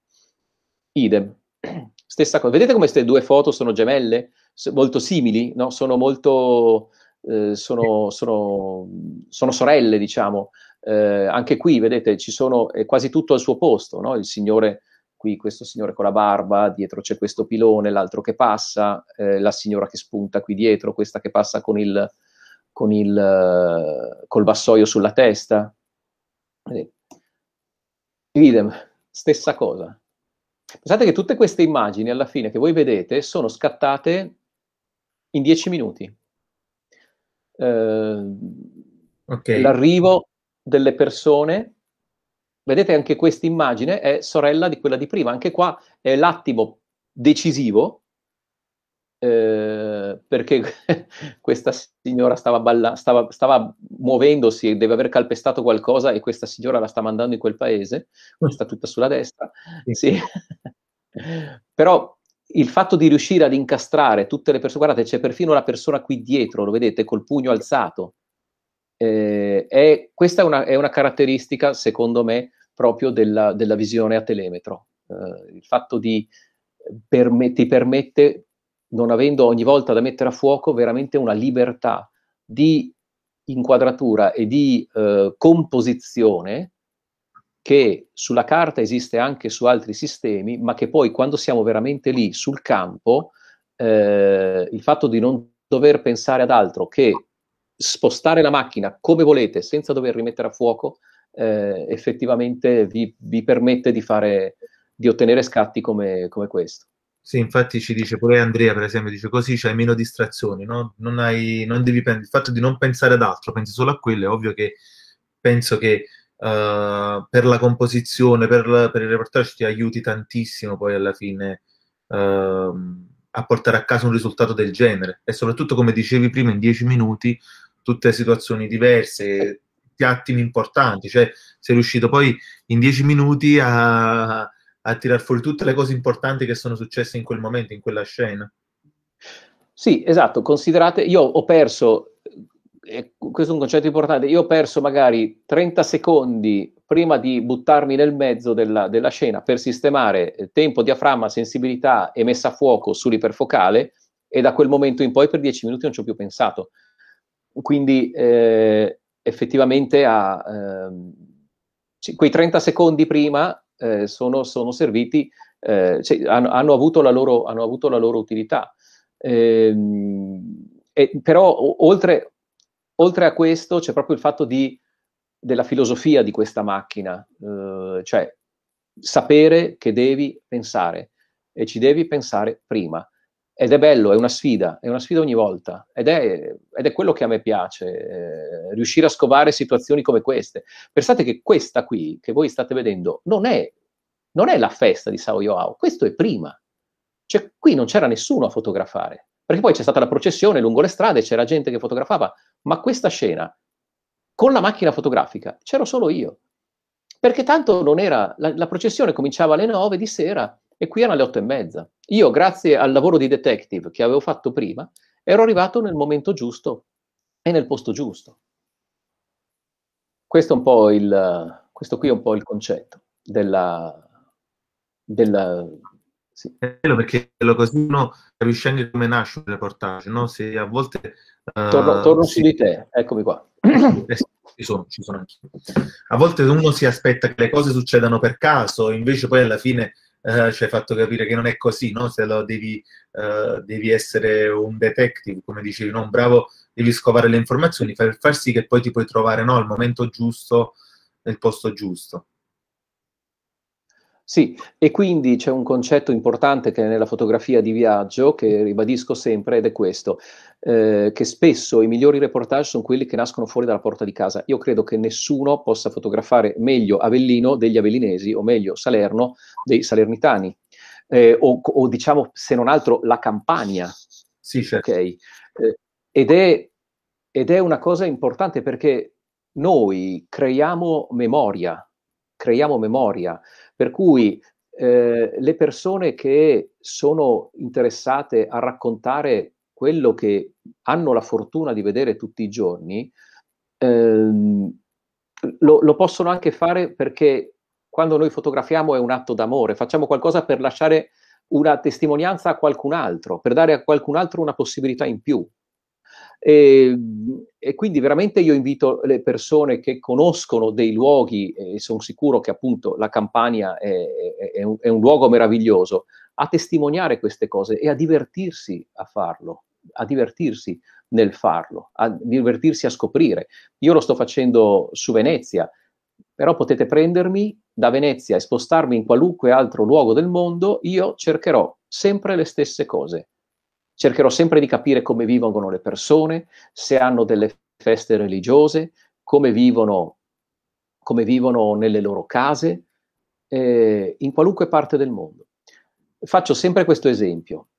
Idem. Stessa cosa. Vedete come queste due foto sono gemelle? molto simili, no? sono molto eh, sono, sono, sono, sorelle, diciamo. Eh, anche qui, vedete, ci sono è quasi tutto al suo posto, no? Il signore, qui questo signore con la barba, dietro c'è questo pilone, l'altro che passa, eh, la signora che spunta qui dietro, questa che passa con il, con il eh, col vassoio sulla testa. Vedete. Idem, stessa cosa. Pensate che tutte queste immagini alla fine che voi vedete sono scattate in dieci minuti eh, okay. l'arrivo delle persone. Vedete anche questa immagine è sorella di quella di prima, anche qua è l'attimo decisivo, eh, perché questa signora stava, balla- stava, stava muovendosi, deve aver calpestato qualcosa e questa signora la sta mandando in quel paese, sta tutta sulla destra. Sì. Però il fatto di riuscire ad incastrare tutte le persone, guardate, c'è perfino una persona qui dietro, lo vedete, col pugno alzato. Eh, è, questa è una, è una, caratteristica, secondo me, proprio della, della visione a telemetro. Eh, il fatto di eh, permet- ti permette, non avendo ogni volta da mettere a fuoco, veramente una libertà di inquadratura e di eh, composizione che sulla carta esiste anche su altri sistemi, ma che poi quando siamo veramente lì sul campo, eh, il fatto di non dover pensare ad altro che spostare la macchina come volete senza dover rimettere a fuoco, eh, effettivamente vi, vi permette di, fare, di, ottenere scatti come, come questo. Sì, infatti ci dice pure Andrea, per esempio, dice così c'hai meno distrazioni, no? non hai, non devi, il fatto di non pensare ad altro, pensi solo a quello, è ovvio che penso che Ehm, per la composizione, per, la, per, il reportage ti aiuti tantissimo poi alla fine ehm, a portare a casa un risultato del genere e soprattutto come dicevi prima in dieci minuti tutte situazioni diverse piatti importanti cioè sei riuscito poi in dieci minuti a, a tirar fuori tutte le cose importanti che sono successe in quel momento in quella scena sì esatto considerate io ho perso e questo è un concetto importante, io ho perso magari 30 secondi prima di buttarmi nel mezzo della, della scena per sistemare eh, tempo, diaframma, sensibilità e messa a fuoco sull'iperfocale e da quel momento in poi per 10 minuti non ci ho più pensato. Quindi eh, effettivamente a, eh, quei 30 secondi prima eh, sono, sono, serviti, eh, cioè, hanno, hanno, avuto loro, hanno, avuto la loro, utilità. Ehm, e, però oltre, oltre a questo c'è proprio il fatto di, della filosofia di questa macchina, eh, cioè sapere che devi pensare e ci devi pensare prima. Ed è bello, è una sfida, è una sfida ogni volta ed è, ed è quello che a me piace, eh, riuscire a scovare situazioni come queste. Pensate che questa qui, che voi state vedendo, non è, non è la festa di Sao Joao, questo è prima. Cioè qui non c'era nessuno a fotografare, perché poi c'è stata la processione lungo le strade, c'era gente che fotografava, ma questa scena con la macchina fotografica c'ero solo io. Perché tanto non era. La, la processione cominciava alle 9 di sera e qui erano le 8 e mezza. Io, grazie al lavoro di detective che avevo fatto prima, ero arrivato nel momento giusto e nel posto giusto. Questo, è un po il, questo qui è un po' il concetto della, della, sì, è bello perché lo così uno capisce anche come nasce un reportage, no? Se a volte... Uh, torno, torno sì. su di te, eccomi qua. Eh sì, ci sono, ci sono anche. A volte uno si aspetta che le cose succedano per caso, invece poi alla fine uh, ci hai fatto capire che non è così, no? Se lo devi, uh, devi essere un detective, come dicevi, no? Un bravo, devi scovare le informazioni per far sì che poi ti puoi trovare no? al momento giusto, nel posto giusto. Sì, e quindi c'è un concetto importante che è nella fotografia di viaggio, che ribadisco sempre, ed è questo, eh, che spesso i migliori reportage sono quelli che nascono fuori dalla porta di casa. Io credo che nessuno possa fotografare meglio Avellino degli avellinesi, o meglio Salerno dei salernitani, eh, o, o, diciamo, se non altro, la Campania. Sì, certo. Okay? Eh, ed, è, ed è una cosa importante perché noi creiamo memoria, creiamo memoria. Per cui eh, le persone che sono interessate a raccontare quello che hanno la fortuna di vedere tutti i giorni, ehm, lo, lo possono anche fare perché quando noi fotografiamo è un atto d'amore, facciamo qualcosa per lasciare una testimonianza a qualcun altro, per dare a qualcun altro una possibilità in più. E, ehm, e, quindi veramente io invito le persone che conoscono dei luoghi, e sono sicuro che appunto la Campania è, è, un, è un luogo meraviglioso, a testimoniare queste cose e a divertirsi a farlo, a divertirsi nel farlo, a divertirsi a scoprire. Io lo sto facendo su Venezia, però potete prendermi da Venezia e spostarmi in qualunque altro luogo del mondo, io cercherò sempre le stesse cose cercherò sempre di capire come vivono le persone, se hanno delle feste religiose, come vivono, come vivono nelle loro case, eh, in qualunque parte del mondo. Faccio sempre questo esempio.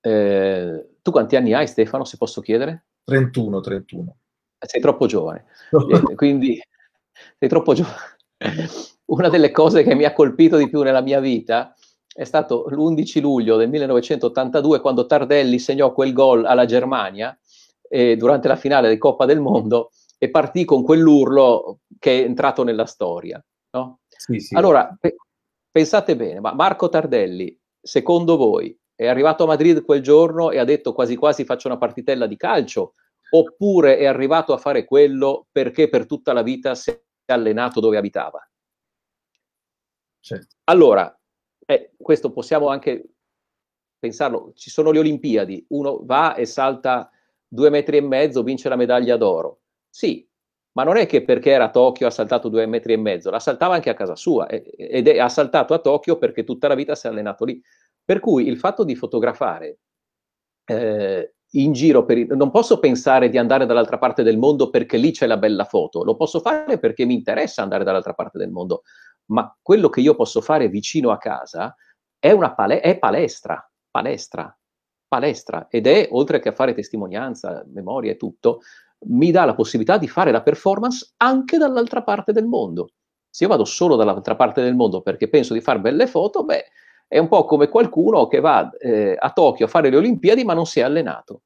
Eh, tu quanti anni hai Stefano, se posso chiedere? 31, 31. Sei troppo giovane, eh, quindi sei troppo giovane. Una delle cose che mi ha colpito di più nella mia vita è stato l'11 luglio del 1982 quando Tardelli segnò quel gol alla Germania eh, durante la finale di Coppa del Mondo e partì con quell'urlo che è entrato nella storia. No? Sì, sì. Allora, pe- pensate bene, ma Marco Tardelli, secondo voi, è arrivato a Madrid quel giorno e ha detto quasi quasi faccio una partitella di calcio? Oppure è arrivato a fare quello perché per tutta la vita si è allenato dove abitava? Certo. Allora, eh, questo possiamo anche pensarlo, ci sono le Olimpiadi, uno va e salta due metri e mezzo, vince la medaglia d'oro. Sì, ma non è che perché era a Tokyo ha saltato due metri e mezzo, la saltava anche a casa sua ed è, ha saltato a Tokyo perché tutta la vita si è allenato lì. Per cui il fatto di fotografare eh, in giro, per, non posso pensare di andare dall'altra parte del mondo perché lì c'è la bella foto, lo posso fare perché mi interessa andare dall'altra parte del mondo, ma quello che io posso fare vicino a casa è, una pale- è palestra, palestra, palestra ed è, oltre che a fare testimonianza, memoria e tutto, mi dà la possibilità di fare la performance anche dall'altra parte del mondo. Se io vado solo dall'altra parte del mondo perché penso di fare belle foto, beh, è un po' come qualcuno che va eh, a Tokyo a fare le Olimpiadi ma non si è allenato.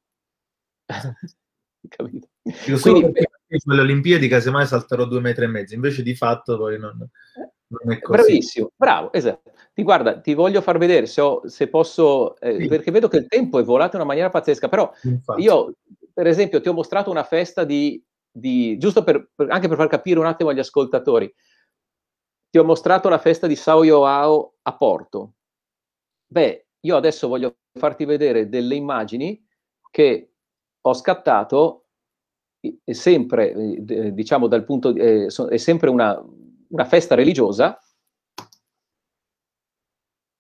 Capito? Io sono Quindi, perché alle Olimpiadi casomai salterò due metri e mezzo, invece di fatto poi non... Eh, eh, bravissimo, bravo, esatto. Ti guarda, ti voglio far vedere se, ho, se posso, eh, sì. perché vedo che il tempo è volato in una maniera pazzesca, però Infatti. io, per esempio, ti ho mostrato una festa di, di giusto per, per, anche per far capire un attimo agli ascoltatori, ti ho mostrato la festa di Sao Joao a Porto. Beh, io adesso voglio farti vedere delle immagini che ho scattato sempre, eh, eh, diciamo, dal punto, di, è sempre una una festa religiosa.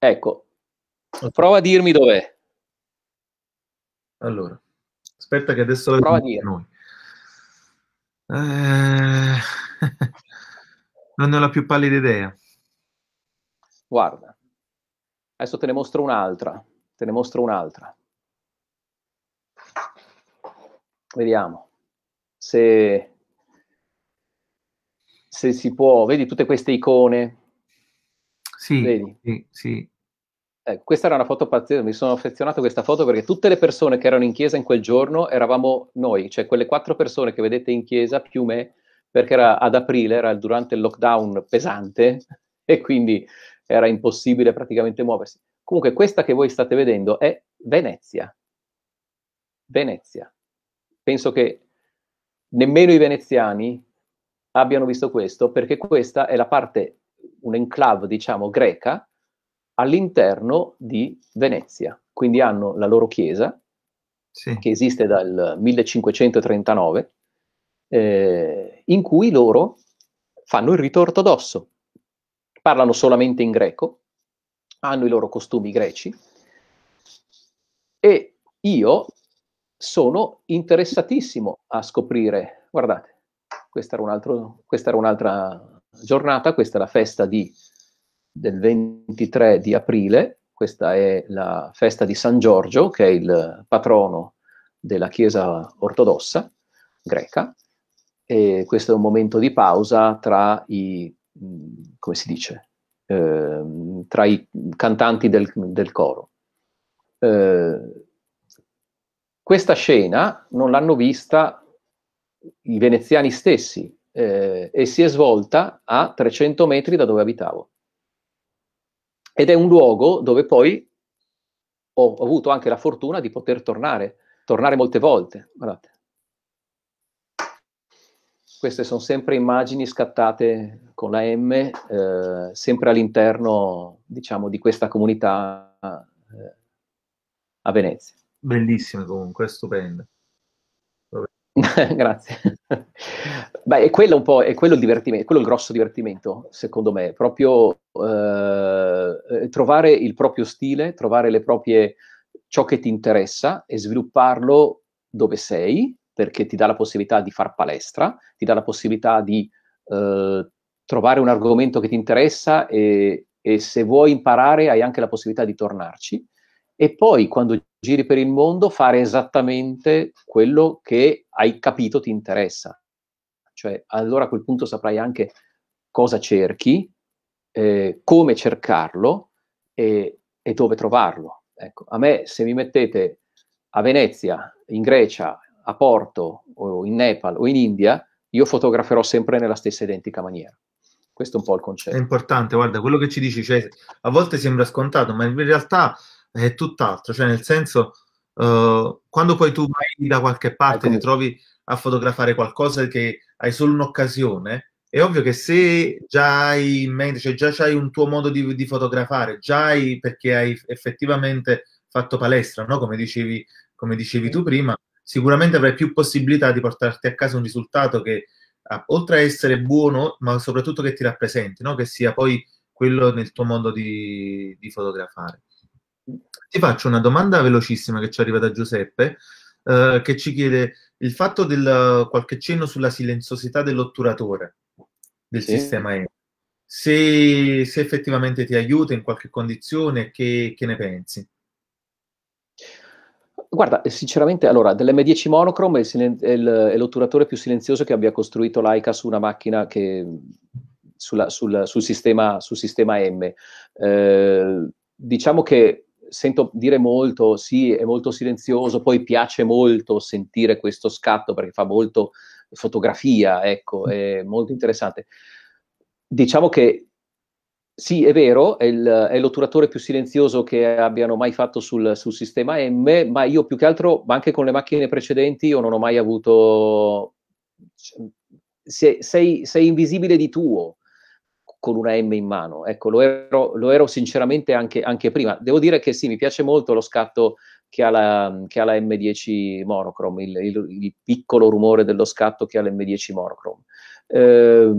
Ecco, prova a dirmi dov'è. Allora, aspetta che adesso la prova a dire. noi. Eh... non ho la più pallida idea. Guarda, adesso te ne mostro un'altra, te ne mostro un'altra. Vediamo se se si può, vedi tutte queste icone? Sì, vedi? sì, sì. Eh, questa era una foto pazzesca, mi sono affezionato a questa foto perché tutte le persone che erano in chiesa in quel giorno eravamo noi, cioè quelle quattro persone che vedete in chiesa più me, perché era ad aprile, era durante il lockdown pesante e quindi era impossibile praticamente muoversi. Comunque questa che voi state vedendo è Venezia. Venezia. Penso che nemmeno i veneziani abbiano visto questo, perché questa è la parte, un enclave, diciamo, greca all'interno di Venezia. Quindi hanno la loro chiesa, sì. che esiste dal 1539, eh, in cui loro fanno il rito ortodosso. Parlano solamente in greco, hanno i loro costumi greci e io sono interessatissimo a scoprire, guardate, questa era, un altro, questa era un'altra giornata, questa è la festa di, del 23 di aprile, questa è la festa di San Giorgio, che è il patrono della Chiesa ortodossa greca, e questo è un momento di pausa tra i, come si dice, eh, tra i cantanti del, del coro. Eh, questa scena non l'hanno vista i veneziani stessi eh, e si è svolta a 300 metri da dove abitavo. Ed è un luogo dove poi ho avuto anche la fortuna di poter tornare, tornare molte volte. Guardate. Queste sono sempre immagini scattate con la M, eh, sempre all'interno, diciamo, di questa comunità eh, a Venezia. Bellissime comunque, stupende. Grazie. Beh, è quello un po', è quello il divertimento, è quello il grosso divertimento, secondo me, proprio eh, eh, trovare il proprio stile, trovare le proprie, ciò che ti interessa e svilupparlo dove sei, perché ti dà la possibilità di far palestra, ti dà la possibilità di eh, trovare un argomento che ti interessa e, e se vuoi imparare hai anche la possibilità di tornarci e poi quando giri per il mondo fare esattamente quello che hai capito ti interessa. Cioè, allora a quel punto saprai anche cosa cerchi, eh, come cercarlo e, e dove trovarlo. Ecco, a me se mi mettete a Venezia, in Grecia, a Porto o in Nepal o in India, io fotograferò sempre nella stessa identica maniera. Questo è un po' il concetto. È importante, guarda, quello che ci dici, cioè, a volte sembra scontato, ma in realtà è tutt'altro, cioè nel senso eh, quando poi tu vai da qualche parte e ti trovi a fotografare qualcosa che hai solo un'occasione, è ovvio che se già hai in mente, cioè già c'hai un tuo modo di, di fotografare, già hai perché hai effettivamente fatto palestra, no? come, dicevi, come dicevi tu prima, sicuramente avrai più possibilità di portarti a casa un risultato che oltre a essere buono, ma soprattutto che ti rappresenti, no? che sia poi quello nel tuo modo di, di fotografare. Ti faccio una domanda velocissima che ci arriva da Giuseppe, eh, che ci chiede il fatto del qualche cenno sulla silenziosità dell'otturatore del sì. sistema E. Se, se, effettivamente ti aiuta in qualche condizione, che, che ne pensi? Guarda, sinceramente, allora, dell'M10 Monochrome è, silen- è, l- è l'otturatore più silenzioso che abbia costruito l'AICA su una macchina che, sulla, sul, sul, sistema, sul, sistema, M. Eh, diciamo che sento dire molto, sì, è molto silenzioso, poi piace molto sentire questo scatto perché fa molto fotografia, ecco, mm. è molto interessante. Diciamo che sì, è vero, è, il, è l'otturatore più silenzioso che abbiano mai fatto sul, sul, sistema M, ma io più che altro, anche con le macchine precedenti, io non ho mai avuto... Cioè, sei, sei invisibile di tuo, con una M in mano. Ecco, lo ero, lo ero sinceramente anche, anche, prima. Devo dire che sì, mi piace molto lo scatto che ha la, che ha la M10 monochrome, il, il, il, piccolo rumore dello scatto che ha la M10 monochrome. Eh,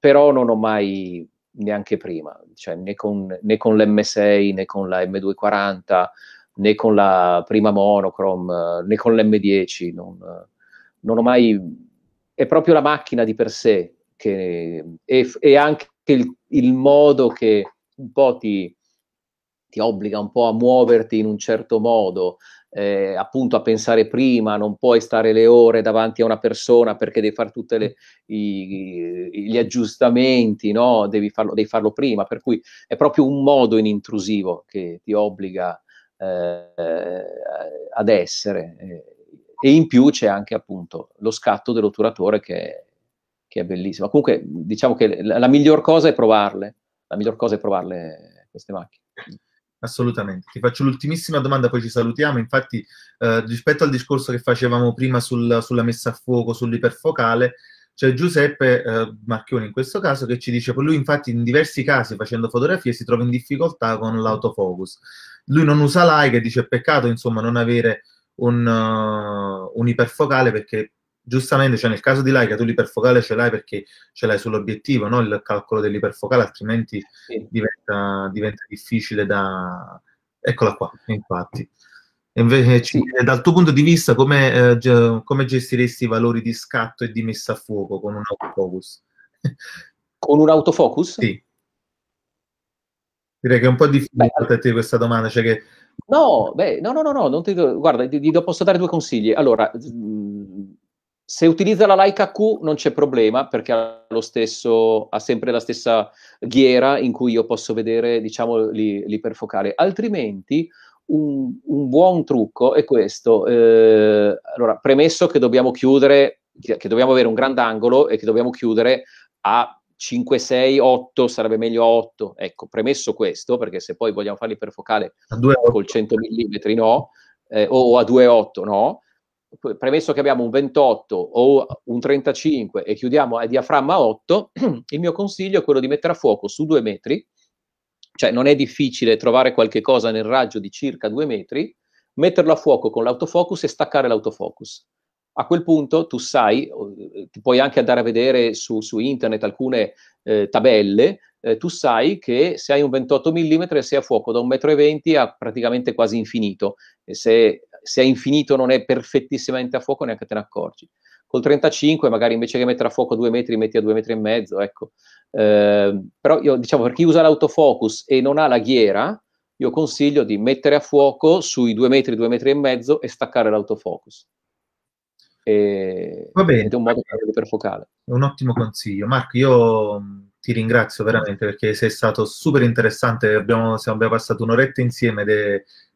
però non ho mai neanche prima, cioè né con, né con l'M6 né con la M240 né con la prima monochrome né con l'M10, non, non ho mai... È proprio la macchina di per sé che, e, e, anche che il, il modo che un po' ti, ti obbliga un po' a muoverti in un certo modo, eh, appunto a pensare prima, non puoi stare le ore davanti a una persona perché devi fare tutti gli aggiustamenti, no? devi, farlo, devi, farlo, prima, per cui è proprio un modo in intrusivo che ti obbliga eh, ad essere. Eh, e in più c'è anche appunto lo scatto dell'otturatore che è che è bellissima. Comunque, diciamo che la, la, miglior cosa è provarle. La miglior cosa è provarle queste macchine. Assolutamente. Ti faccio l'ultimissima domanda, poi ci salutiamo. Infatti, eh, rispetto al discorso che facevamo prima sul, sulla messa a fuoco, sull'iperfocale, c'è Giuseppe eh, Marchioni in questo caso che ci dice lui infatti in diversi casi facendo fotografie si trova in difficoltà con l'autofocus. Lui non usa like e dice peccato insomma non avere un, uh, un iperfocale perché giustamente, cioè nel caso di Laika tu l'iperfocale ce l'hai perché ce l'hai sull'obiettivo, no? il calcolo dell'iperfocale, altrimenti sì. diventa, diventa, difficile da... Eccola qua, infatti. Invece, sì. dal tuo punto di vista, come, eh, come, gestiresti i valori di scatto e di messa a fuoco con un autofocus? Con un autofocus? Sì. Direi che è un po' difficile farti questa domanda, cioè che... No, beh, no, no, no, no ti, guarda, ti, ti, posso dare due consigli. Allora, mh, se utilizza la Leica Q non c'è problema perché ha, stesso, ha sempre la stessa ghiera in cui io posso vedere diciamo, l'iperfocale, altrimenti un, un, buon trucco è questo. Eh, allora, premesso che dobbiamo chiudere, che dobbiamo avere un grandangolo e che dobbiamo chiudere a 5, 6, 8, sarebbe meglio a 8. Ecco, premesso questo, perché se poi vogliamo fare l'iperfocale col 100 mm no, eh, o a 2,8 no, premesso che abbiamo un 28 o un 35 e chiudiamo a diaframma 8, il mio consiglio è quello di mettere a fuoco su due metri, cioè non è difficile trovare qualche cosa nel raggio di circa due metri, metterlo a fuoco con l'autofocus e staccare l'autofocus. A quel punto tu sai, eh, ti puoi anche andare a vedere su, su internet alcune eh, tabelle, eh, tu sai che se hai un 28 mm sei a fuoco da 1,20 m a praticamente quasi infinito, e se se è infinito non è perfettissimamente a fuoco neanche te ne accorgi. Col 35 magari invece che mettere a fuoco due metri metti a due metri e mezzo, ecco. Eh, però io diciamo per chi usa l'autofocus e non ha la ghiera, io consiglio di mettere a fuoco sui due metri, due metri e mezzo e staccare l'autofocus. E... Va bene. è un modo per focale. un ottimo consiglio. Marco, io mm, ti ringrazio veramente perché sei stato super interessante. Abbiamo, siamo, abbiamo passato un'oretta insieme ed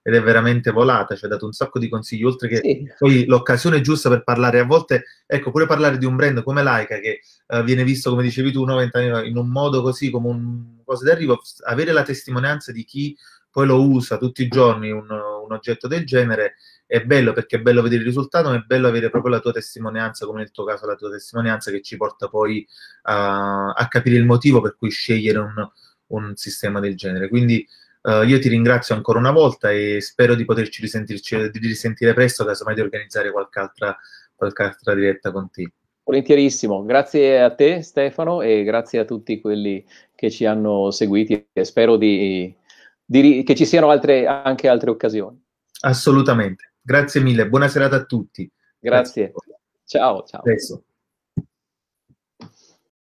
ed è veramente volata, ci ha dato un sacco di consigli, oltre che sì. poi l'occasione giusta per parlare a volte, ecco, pure parlare di un brand come Laika che uh, viene visto, come dicevi tu, 90 anni fa, in un modo così, come un cosa d'arrivo, avere la testimonianza di chi poi lo usa tutti i giorni, un, un oggetto del genere, è bello perché è bello vedere il risultato, ma è bello avere proprio la tua testimonianza, come nel tuo caso la tua testimonianza che ci porta poi uh, a capire il motivo per cui scegliere un, un sistema del genere. Quindi Uh, io ti ringrazio ancora una volta e spero di poterci risentirci, di risentire presto, casomai di organizzare qualche altra, qualche altra diretta con te. Volentierissimo, grazie a te Stefano e grazie a tutti quelli che ci hanno seguiti e spero di, di, che ci siano altre, anche altre occasioni. Assolutamente, grazie mille, buona serata a tutti. Grazie, grazie. ciao. ciao. Adesso.